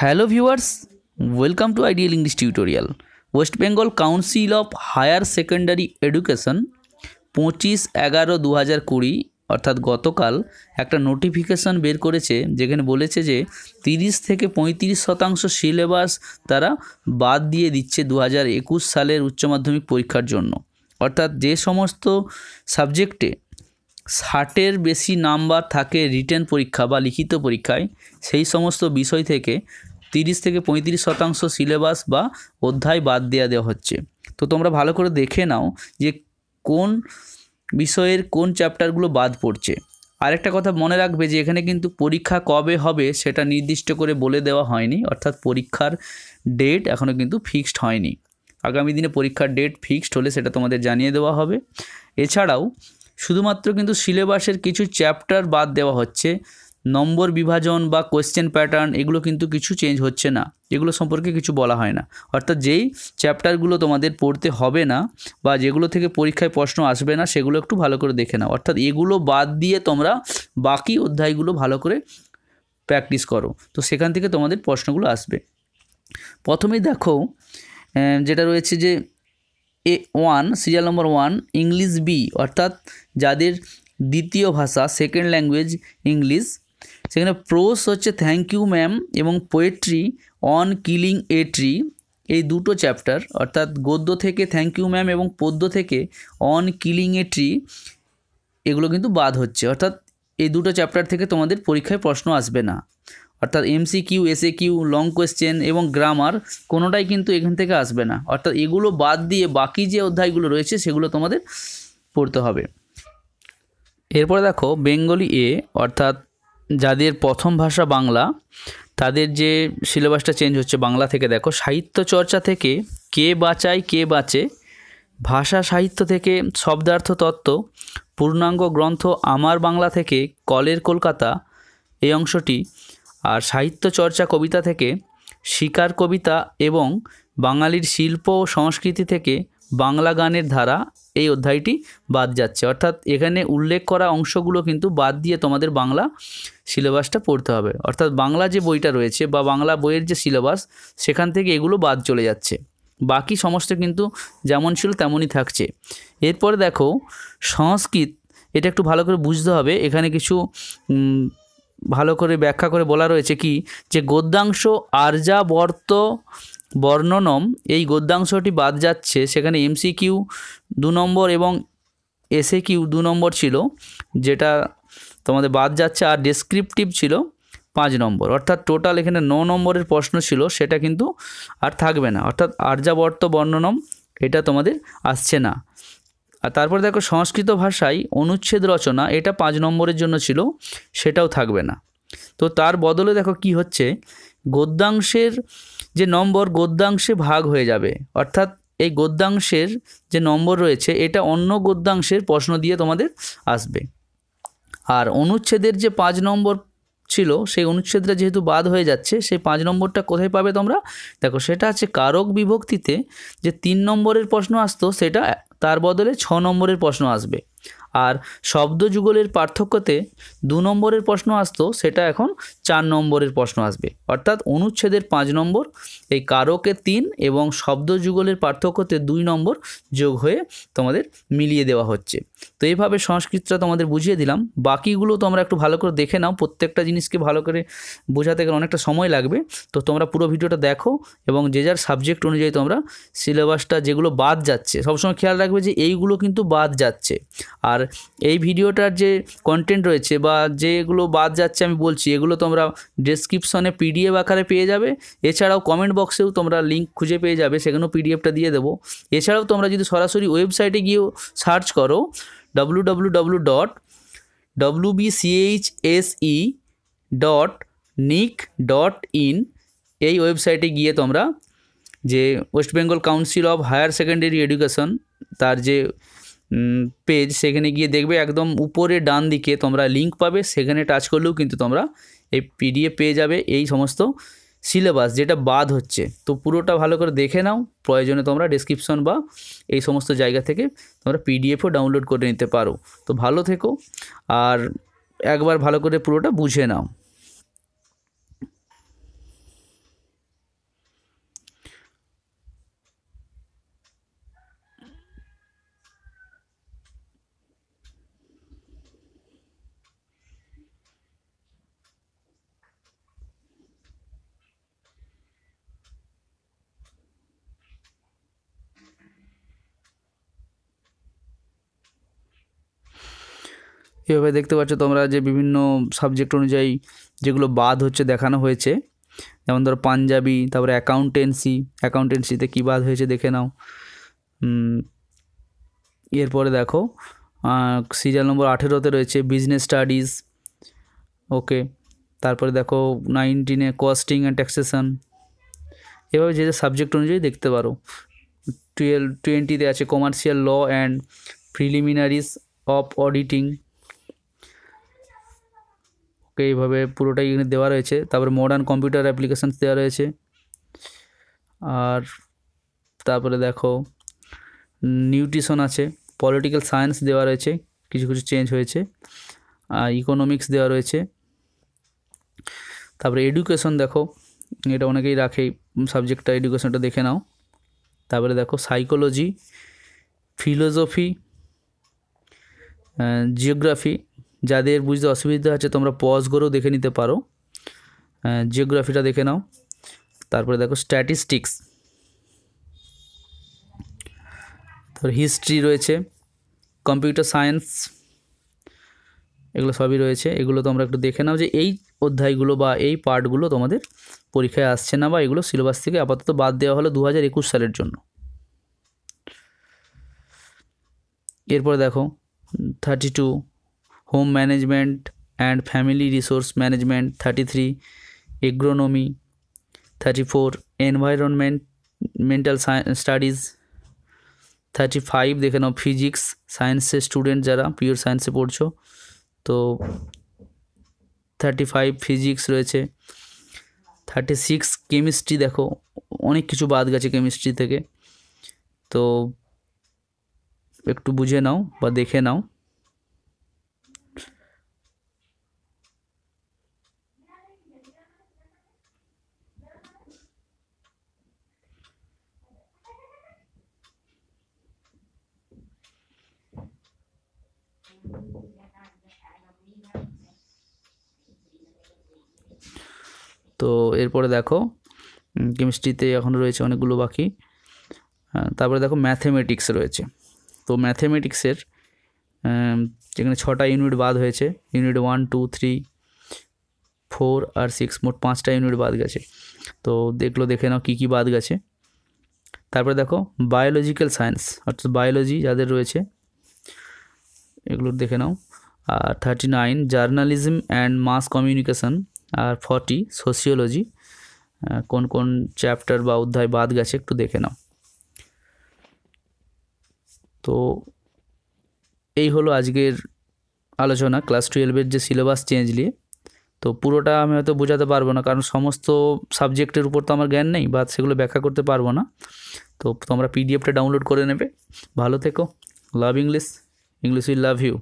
hello viewers welcome to ideal English tutorial West Bengal council of higher secondary education পঁচিশ এগারো দু হাজার কুড়ি অর্থাৎ গতকাল একটা নোটিফিকেশন বের করেছে যেখানে বলেছে যে তিরিশ থেকে পঁয়ত্রিশ শতাংশ সিলেবাস তারা বাদ দিয়ে দিচ্ছে দু হাজার একুশ সালের উচ্চ মাধ্যমিক পরীক্ষার জন্য অর্থাৎ যে সমস্ত সাবজেক্টে ষাটের বেশি নাম্বার থাকে রিটেন পরীক্ষা বা লিখিত পরীক্ষায় সেই সমস্ত বিষয় থেকে তিরিশ থেকে পঁয়ত্রিশ শতাংশ সিলেবাস বা অধ্যায় বাদ দেওয়া দেওয়া হচ্ছে তো তোমরা ভালো করে দেখে নাও যে কোন বিষয়ের কোন চ্যাপ্টারগুলো বাদ পড়ছে আরেকটা কথা মনে রাখবে যে এখানে কিন্তু পরীক্ষা কবে হবে সেটা নির্দিষ্ট করে বলে দেওয়া হয়নি অর্থাৎ পরীক্ষার ডেট এখনও কিন্তু ফিক্সড হয়নি আগামী দিনে পরীক্ষার ডেট ফিক্সড হলে সেটা তোমাদের জানিয়ে দেওয়া হবে এছাড়াও শুধুমাত্র কিন্তু সিলেবাসের কিছু চ্যাপ্টার বাদ দেওয়া হচ্ছে নম্বর বিভাজন বা কোয়েশ্চেন প্যাটার্ন এগুলো কিন্তু কিছু চেঞ্জ হচ্ছে না এগুলো সম্পর্কে কিছু বলা হয় না অর্থাৎ যেই চ্যাপ্টারগুলো তোমাদের পড়তে হবে না বা যেগুলো থেকে পরীক্ষায় প্রশ্ন আসবে না সেগুলো একটু ভালো করে দেখে নাও অর্থাৎ এগুলো বাদ দিয়ে তোমরা বাকি অধ্যায়গুলো ভালো করে প্র্যাকটিস করো তো সেখান থেকে তোমাদের প্রশ্নগুলো আসবে প্রথমেই দেখো যেটা রয়েছে যে A one serial number one English B অর্থাৎ যাদের দ্বিতীয় ভাষা সেকেন্ড ল্যাঙ্গুয়েজ ইংলিশ সেখানে প্রোস হচ্ছে থ্যাংক ইউ ম্যাম এবং poetry on killing a tree এই দুটো চ্যাপ্টার অর্থাৎ গদ্য থেকে থ্যাংক ইউ ম্যাম এবং পদ্য থেকে অন কিলিং এ ট্রি এগুলো কিন্তু বাদ হচ্ছে অর্থাৎ এই দুটো চ্যাপ্টার থেকে তোমাদের পরীক্ষায় প্রশ্ন আসবে না অর্থাৎ MC Q SA Q long question এবং গ্রামার কোনোটাই কিন্তু এখান থেকে আসবে না অর্থাৎ এগুলো বাদ দিয়ে বাকি যে অধ্যায়গুলো রয়েছে সেগুলো তোমাদের পড়তে হবে এরপরে দেখো বেঙ্গলি এ অর্থাৎ যাদের প্রথম ভাষা বাংলা তাদের যে সিলেবাসটা চেঞ্জ হচ্ছে বাংলা থেকে দেখো সাহিত্য চর্চা থেকে কে বাঁচায় কে বাঁচে ভাষা সাহিত্য থেকে শব্দার্থ তত্ত্ব পূর্ণাঙ্গ গ্রন্থ আমার বাংলা থেকে কলের কলকাতা এই অংশটি আর সাহিত্য চর্চা কবিতা থেকে শিকার কবিতা এবং বাঙালির শিল্প ও সংস্কৃতি থেকে বাংলা গানের ধারা এই অধ্যায়টি বাদ যাচ্ছে অর্থাৎ এখানে উল্লেখ করা অংশগুলো কিন্তু বাদ দিয়ে তোমাদের বাংলা সিলেবাসটা পড়তে হবে অর্থাৎ বাংলা যে বইটা রয়েছে বা বাংলা বইয়ের যে সিলেবাস সেখান থেকে এগুলো বাদ চলে যাচ্ছে বাকি সমস্ত কিন্তু যেমন ছিল তেমনই থাকছে এরপরে দেখো সংস্কৃত এটা একটু ভালো করে বুঝতে হবে এখানে কিছু ভালো করে ব্যাখ্যা করে বলা রয়েছে কি যে গদ্যাংশ আর্যাবর্ত বর্ণনম এই গদ্যাংশটি বাদ যাচ্ছে সেখানে এমসিকিউ দু নম্বর এবং এসে কিউ দু নম্বর ছিল যেটা তোমাদের বাদ যাচ্ছে আর ডেসক্রিপটিভ ছিল পাঁচ নম্বর অর্থাৎ টোটাল এখানে ন নম্বরের প্রশ্ন ছিল সেটা কিন্তু আর থাকবে না অর্থাৎ আর্যাবর্ত বর্ণনম এটা তোমাদের আসছে না আর তারপর দেখো সংস্কৃত ভাষায় অনুচ্ছেদ রচনা এটা পাঁচ নম্বরের জন্য ছিল সেটাও থাকবে না তো তার বদলে দেখো কি হচ্ছে গদ্যাংশের যে নম্বর গদ্যাংশে ভাগ হয়ে যাবে অর্থাৎ এই গদ্যাংশের যে নম্বর রয়েছে এটা অন্য গদ্যাংশের প্রশ্ন দিয়ে তোমাদের আসবে আর অনুচ্ছেদের যে পাঁচ নম্বর ছিল সেই অনুচ্ছেদটা যেহেতু বাদ হয়ে যাচ্ছে সেই পাঁচ নম্বরটা কোথায় পাবে তোমরা দেখো সেটা আছে কারক বিভক্তিতে যে তিন নম্বরের প্রশ্ন আসতো সেটা তার বদলে ছ নম্বরের প্রশ্ন আসবে আর শব্দ যুগলের পার্থক্যতে দু নম্বরের প্রশ্ন আসতো সেটা এখন চার নম্বরের প্রশ্ন আসবে অর্থাৎ অনুচ্ছেদের পাঁচ নম্বর এই কারকে তিন এবং শব্দ যুগলের পার্থক্যতে দুই নম্বর যোগ হয়ে তোমাদের মিলিয়ে দেওয়া হচ্ছে তো এইভাবে সংস্কৃতটা তোমাদের বুঝিয়ে দিলাম বাকিগুলো তোমরা একটু ভালো করে দেখে নাও প্রত্যেকটা জিনিসকে ভালো করে বোঝাতে গেলে অনেকটা সময় লাগবে তো তোমরা পুরো ভিডিওটা দেখো এবং যে যার সাবজেক্ট অনুযায়ী তোমরা সিলেবাসটা যেগুলো বাদ যাচ্ছে সবসময় খেয়াল রাখবে যে এইগুলো কিন্তু বাদ যাচ্ছে আর এই ভিডিওটার যে কন্টেন্ট রয়েছে বা যেগুলো বাদ যাচ্ছে আমি বলছি এগুলো তোমরা ডেসক্রিপশনে পিডিএফ আকারে পেয়ে যাবে এছাড়াও কমেন্ট বক্সেও তোমরা লিঙ্ক খুঁজে পেয়ে যাবে সেখানেও পিডিএফটা দিয়ে দেবো এছাড়াও তোমরা যদি সরাসরি ওয়েবসাইটে গিয়েও সার্চ করো W W W dot W BCHSE dot nic dot in এই ওয়েবসাইটে গিয়ে তোমরা যে West Bengal council of higher secondary education তার যে পেজ সেখানে গিয়ে দেখবে একদম উপরে ডান দিকে তোমরা লিঙ্ক পাবে সেখানে টাচ করলেও কিন্তু তোমরা এই পিডিএফ পেয়ে যাবে এই সমস্ত সিলেবাস যেটা বাদ হচ্ছে তো পুরোটা ভালো করে দেখে নাও প্রয়োজনে তোমরা ডিসক্রিপশন বা এই সমস্ত জায়গা থেকে তোমরা পিডিএফও ডাউনলোড করে নিতে পারো তো ভালো থেকো আর একবার ভালো করে পুরোটা বুঝে নাও এভাবে দেখতে পাচ্ছ তোমরা যে বিভিন্ন সাবজেক্ট অনুযায়ী যেগুলো বাদ হচ্ছে দেখানো হয়েছে যেমন ধরো পাঞ্জাবি তারপরে অ্যাকাউন্টেন্সি অ্যাকাউন্টেন্সিতে কী বাদ হয়েছে দেখে নাও এরপরে দেখো সিরিয়াল নম্বর আঠেরোতে রয়েছে বিজনেস স্টাডিজ ওকে তারপরে দেখো নাইনটিনে কস্টিং অ্যান্ড ট্যাক্সেশন এভাবে যে যে সাবজেক্ট অনুযায়ী দেখতে পারো টুয়েলভ টোয়েন্টিতে আছে commercial law and preliminaries of auditing এইভাবে পুরোটাই এখানে দেওয়া রয়েছে তারপরে মডার্ন কম্পিউটার অ্যাপ্লিকেশানস দেওয়া রয়েছে আর তারপরে দেখো নিউট্রিশন আছে পলিটিক্যাল সায়েন্স দেওয়া রয়েছে কিছু কিছু চেঞ্জ হয়েছে আর ইকোনমিক্স দেওয়া রয়েছে তারপরে এডুকেশন দেখো এটা অনেকেই রাখে সাবজেক্টটা এডুকেশনটা দেখে নাও তারপরে দেখো সাইকোলজি ফিলোজফি জিওগ্রাফি যাদের বুঝতে অসুবিধা আছে তোমরা পজ করেও দেখে নিতে পারো জিওগ্রাফিটা দেখে নাও তারপরে দেখো স্ট্যাটিস্টিক্স তারপর হিস্ট্রি রয়েছে কম্পিউটার সায়েন্স এগুলো সবই রয়েছে এগুলো তোমরা একটু দেখে নাও যে এই অধ্যায়গুলো বা এই পার্টগুলো তোমাদের পরীক্ষায় আসছে না বা এগুলো সিলেবাস থেকে আপাতত বাদ দেওয়া হলো দু সালের জন্য এরপর দেখো thirty two home management and family resource management thirty three agronomy thirty four environmental studies thirty five দেখে নাও ফিজিক্স সায়েন্সের স্টুডেন্ট যারা পিওর সায়েন্সে পড়ছো তো থার্টি ফাইভ ফিজিক্স রয়েছে থার্টি সিক্স কেমিস্ট্রি দেখো অনেক কিছু বাদ গেছে কেমিস্ট্রি থেকে তো একটু বুঝে নাও বা দেখে নাও তো এরপরে দেখো কেমিস্ট্রিতে এখন রয়েছে অনেকগুলো বাকি তারপরে দেখো ম্যাথেমেটিক্স রয়েছে তো ম্যাথেমেটিক্সের যেখানে ছটা ইউনিট বাদ হয়েছে unit one two three four আর সিক্স মোট পাঁচটা ইউনিট বাদ গেছে তো দেখলো দেখে নাও কী কী বাদ গেছে তারপরে দেখো বায়োলজিক্যাল সায়েন্স অর্থাৎ বায়োলজি যাদের রয়েছে এগুলো দেখে নাও আর thirty nine journalism and mass communication আর ফর্টি সোশিওলজি কোন কোন চ্যাপ্টার বা অধ্যায় বাদ গেছে একটু দেখে নাও তো এই হলো আজকের আলোচনা ক্লাস টুয়েলভের যে সিলেবাস চেঞ্জ নিয়ে তো পুরোটা আমি হয়তো বোঝাতে পারবো না কারণ সমস্ত সাবজেক্টের উপর তো আমার জ্ঞান নেই বা সেগুলো ব্যাখ্যা করতে পারবো না তো তোমরা পিডিএফটা ডাউনলোড করে নেবে ভালো থেকো love English English we love you